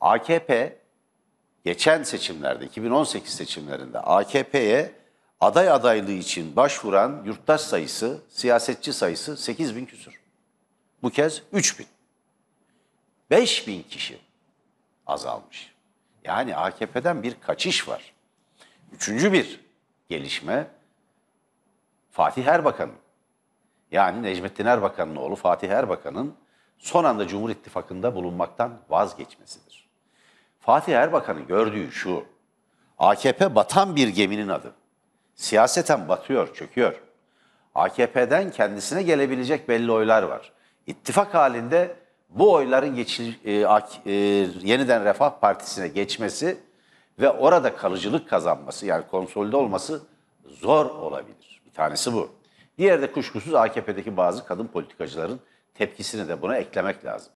AKP geçen seçimlerde 2018 seçimlerinde AKP'ye aday adaylığı için başvuran yurttaş sayısı, siyasetçi sayısı 8 bin küsür. Bu kez 3 bin. 5 bin kişi azalmış. Yani AKP'den bir kaçış var. Üçüncü bir gelişme Fatih Erbakan'ın yani Necmettin Erbakan'ın oğlu Fatih Erbakan'ın son anda Cumhur İttifakı'nda bulunmaktan vazgeçmesidir. Fatih Erbakan'ın gördüğü şu. AKP batan bir geminin adı. Siyaseten batıyor, çöküyor. AKP'den kendisine gelebilecek belli oylar var. İttifak halinde bu oyların geçil, e, e, yeniden Refah Partisi'ne geçmesi ve orada kalıcılık kazanması yani konsolide olması zor olabilir. Bir tanesi bu. Diğeri de kuşkusuz AKP'deki bazı kadın politikacıların tepkisini de buna eklemek lazım.